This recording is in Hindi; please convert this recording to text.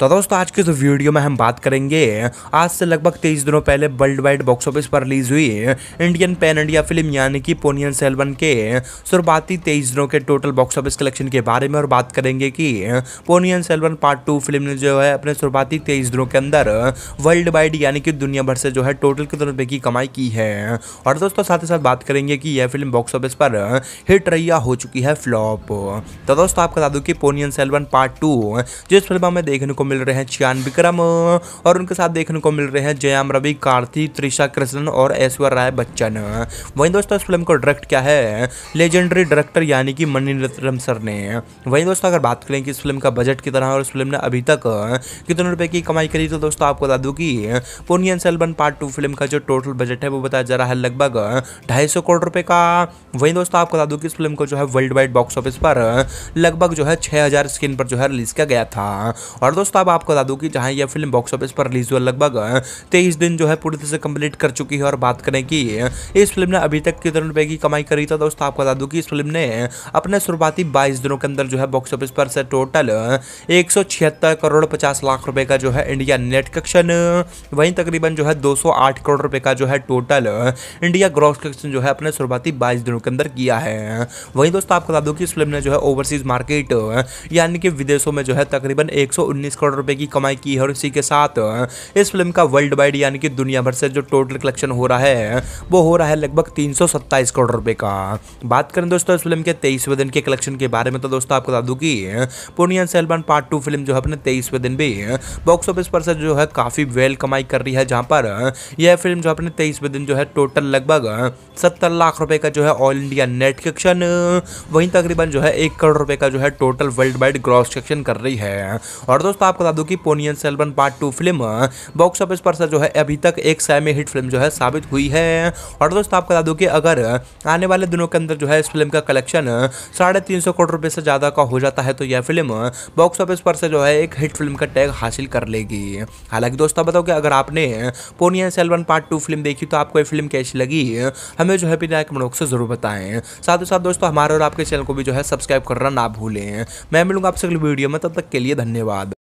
तो दोस्तों आज के इस वीडियो में हम बात करेंगे आज से लगभग तेईस दिनों पहले वर्ल्ड वाइड बॉक्स ऑफिस पर रिलीज हुई इंडियन पैन इंडिया फिल्म यानी कि पोनियन सेलवन के शुरुआती तेईस दिनों के टोटल बॉक्स ऑफिस कलेक्शन के बारे में और बात करेंगे कि Ponniyin Selvan part two film ने जो है अपने शुरुआती तेईस दिनों के अंदर वर्ल्ड वाइड यानी कि दुनिया भर से जो है टोटल कितने रुपये की कमाई की है और दोस्तों साथ ही साथ बात करेंगे कि यह फिल्म बॉक्स ऑफिस पर हिट रही हो चुकी है फ्लॉप तो दोस्तों आपको बता दू कि पोनियन सेलवन पार्ट टू जिस फिल्म हमें देखने को मिल रहे हैं चियान विक्रम और उनके साथ देखने को मिल रहे हैं जयाम रवि कार्ति त्रिषा कृष्णन और ऐश्वर्या राय बच्चन वहीं दोस्तों इस फिल्म को डायरेक्ट क्या है लेजेंडरी डायरेक्टर यानी कि मणिरत्नम सर ने वहीं दोस्तों अगर बात करें कि इस फिल्म का बजट कितना है और इस फिल्म ने अभी तक कितने रुपए की कमाई करी तो दोस्तों आपको बता दूं कि Ponniyin Selvan part two film का जो टोटल बजट है वो बताया जा रहा है लगभग ढाई करोड़ रुपए का वहीं दोस्तों आपको बता दूं कि इस फिल्म को जो है वर्ल्ड वाइड बॉक्स ऑफिस पर लगभग जो है छः हज़ार स्क्रीन पर जो है रिलीज किया गया था और दोस्तों तो अब आपको बता दूँ कि जहां यह फिल्म बॉक्स ऑफिस पर रिलीज हुआ लगभग तेईस दिन जो है पूरी तरह से कंप्लीट कर चुकी है और बात करें कि इस फिल्म ने अभी तक कितने रुपए की कमाई करी था तो दोस्तों आपको बता दूँ कि इस फिल्म ने अपने शुरुआती बाईस दिनों के अंदर जो है बॉक्स ऑफिस पर से टोटल एक करोड़ पचास लाख रुपए का जो है इंडिया नेट कक्शन वहीं तकरीबन जो है दो करोड़ रुपए का जो है टोटल इंडिया ग्रॉस कलेक्शन जो है अपने शुरुआती बाईस दिनों के अंदर किया है वहीं दोस्तों आपको बता दूं कि इस फिल्म ने जो है ओवरसीज मार्केट यानी कि विदेशों में जो है तकरीबन एक करोड़ करोड़ रुपए की कमाई की है और इसी के साथ इस फिल्म का वर्ल्ड वाइड यानी कि दुनिया भर से जो टोटल कलेक्शन हो रहा है वो हो रहा है लगभग तीन करोड़ रुपए का बात करें दोस्तों इस फिल्म के तेईसवें दिन के कलेक्शन के बारे में तो दोस्तों आपको बता दूं कि Ponniyin Selvan part two film जो है अपने तेईसवें दिन भी बॉक्स ऑफिस पर से जो है काफी वेल कमाई कर रही है जहां पर यह फिल्म जो अपने तेईसवें दिन जो है टोटल लगभग सत्तर लाख रुपए का जो है ऑल इंडिया नेट कलेक्शन वहीं तकरीबन जो है एक करोड़ रुपए का जो है total world wide gross collection कर रही है और दोस्तों आप आपको बता दूं कि Ponniyin Selvan part two film box office पर जो है अभी तक एक सैमी हिट फिल्म जो है साबित हुई है और दोस्तों आपको बता दूं कि अगर आने वाले दिनों के अंदर जो है इस फिल्म का कलेक्शन साढ़े तीन सौ करोड़ रुपए से ज़्यादा का हो जाता है तो यह फिल्म बॉक्स ऑफिस पर से जो है एक हिट फिल्म का टैग हासिल कर लेगी हालांकि दोस्तों बताओ कि अगर आपने Ponniyin Selvan part two film देखी तो आपको यह फिल्म कैसी लगी हमें जो है बिना मनोक से ज़रूर बताएं साथ ही साथ दोस्तों हमारे और आपके चैनल को भी जो है सब्सक्राइब करना ना भूलें मैं मिलूंगा आपसे अगली वीडियो में तब तक के लिए धन्यवाद